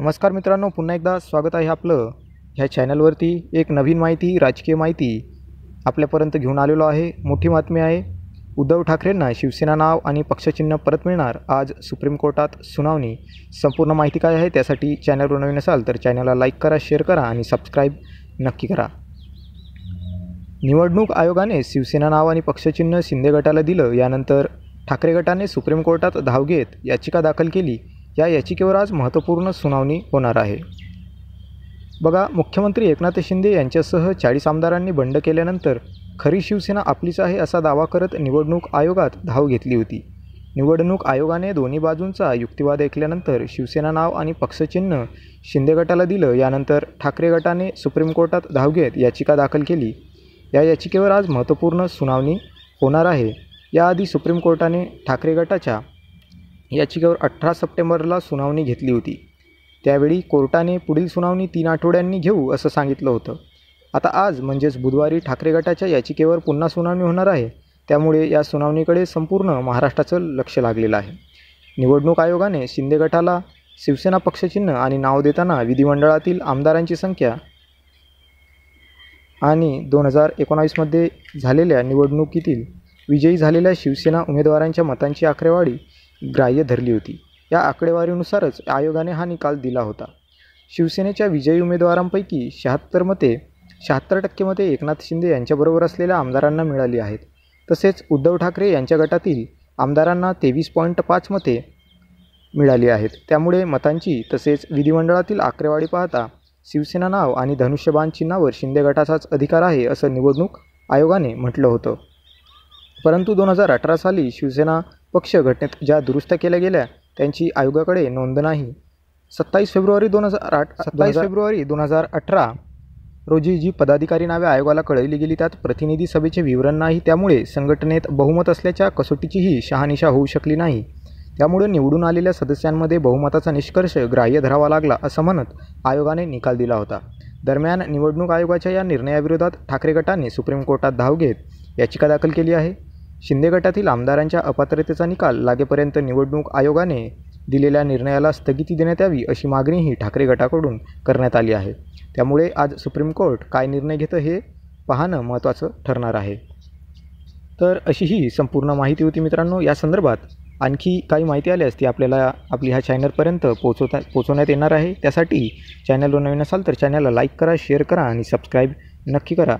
नमस्कार मित्रांनो पुन्हा एकदा स्वागत आहे आपलं ह्या चॅनलवरती एक नवीन माहिती राजकीय माहिती आपल्यापर्यंत घेऊन आलेलो आहे मोठी बातमी आहे उद्धव ठाकरेंना शिवसेना नाव आणि पक्षचिन्ह परत मिळणार आज सुप्रीम कोर्टात सुनावणी संपूर्ण माहिती काय आहे त्यासाठी चॅनलवर नवीन असाल तर चॅनलला लाईक करा शेअर करा आणि सबस्क्राईब नक्की करा निवडणूक आयोगाने शिवसेना नाव आणि पक्षचिन्ह शिंदे गटाला दिलं यानंतर ठाकरे गटाने सुप्रीम कोर्टात धाव घेत याचिका दाखल केली या याचिकेवर आज महत्त्वपूर्ण सुनावणी होणार आहे बघा मुख्यमंत्री एकनाथ शिंदे यांच्यासह चाळीस आमदारांनी बंड केल्यानंतर खरी शिवसेना आपलीच आहे असा दावा करत निवडणूक आयोगात धाव घेतली होती निवडणूक आयोगाने दोन्ही बाजूंचा युक्तिवाद ऐकल्यानंतर शिवसेना नाव आणि पक्षचिन्ह शिंदे गटाला दिलं यानंतर ठाकरे गटाने सुप्रीम कोर्टात धाव घेत याचिका दाखल केली या याचिकेवर आज महत्त्वपूर्ण सुनावणी होणार आहे याआधी सुप्रीम कोर्टाने ठाकरे गटाच्या याचिकेवर अठरा सप्टेंबरला सुनावणी घेतली होती त्यावेळी कोर्टाने पुढील सुनावणी तीन आठवड्यांनी घेऊ असं सांगितलं होतं आता आज म्हणजेच बुधवारी ठाकरे गटाच्या याचिकेवर पुन्हा सुनावणी होणार आहे त्यामुळे या सुनावणीकडे संपूर्ण महाराष्ट्राचं लक्ष लागलेलं आहे निवडणूक आयोगाने शिंदे गटाला शिवसेना पक्षचिन्ह आणि नाव देताना विधिमंडळातील आमदारांची संख्या आणि दोन हजार एकोणावीसमध्ये झालेल्या निवडणुकीतील विजयी झालेल्या शिवसेना उमेदवारांच्या मतांची आकडेवारी ग्राह्य धरली होती या आकडेवारीनुसारच आयोगाने हा निकाल दिला होता शिवसेनेच्या विजयी उमेदवारांपैकी शहात्तर मते शहात्तर टक्के मते एकनाथ शिंदे यांच्याबरोबर असलेल्या आमदारांना मिळाली आहेत तसेच उद्धव ठाकरे यांच्या गटातील आमदारांना तेवीस पॉईंट पाच मते मिळाली आहेत त्यामुळे मतांची तसेच विधिमंडळातील आकडेवारी पाहता शिवसेना नाव आणि धनुष्यबाण चिन्हावर शिंदे गटाचाच अधिकार आहे असं निवडणूक आयोगाने म्हटलं होतं परंतु दोन हजार अठरा साली शिवसेना पक्ष घटनेत ज्या दुरुस्त केल्या गेल्या त्यांची आयोगाकडे नोंद नाही सत्तावीस फेब्रुवारी दोन हजार आठ सत्तावीस फेब्रुवारी दोन हजार अठरा रोजी जी पदाधिकारी नावे आयोगाला कळविली गेली त्यात प्रतिनिधी सभेचे विवरण नाही त्यामुळे संघटनेत बहुमत असल्याच्या कसोटीचीही शहानिशा होऊ शकली नाही त्यामुळे निवडून आलेल्या सदस्यांमध्ये बहुमताचा निष्कर्ष ग्राह्य धरावा लागला असं म्हणत आयोगाने निकाल दिला होता दरम्यान निवडणूक आयोगाच्या या निर्णयाविरोधात ठाकरे गटाने सुप्रीम कोर्टात धाव घेत याचिका दाखल केली आहे शिंदे गटातील आमदारांच्या अपात्रतेचा निकाल लागेपर्यंत निवडणूक आयोगाने दिलेल्या निर्णयाला स्थगिती देण्यात यावी अशी मागणीही ठाकरे गटाकडून करण्यात आली आहे त्यामुळे आज सुप्रीम कोर्ट काय निर्णय घेतं हे पाहणं महत्त्वाचं ठरणार आहे तर अशी ही संपूर्ण माहिती होती मित्रांनो या संदर्भात आणखी काही माहिती आल्यास ती आपल्याला आपली ह्या चॅनलपर्यंत पोचवता पोचवण्यात येणार आहे त्यासाठी चॅनलवर नवीन असाल तर चॅनलला लाईक करा शेअर करा आणि सबस्क्राईब नक्की करा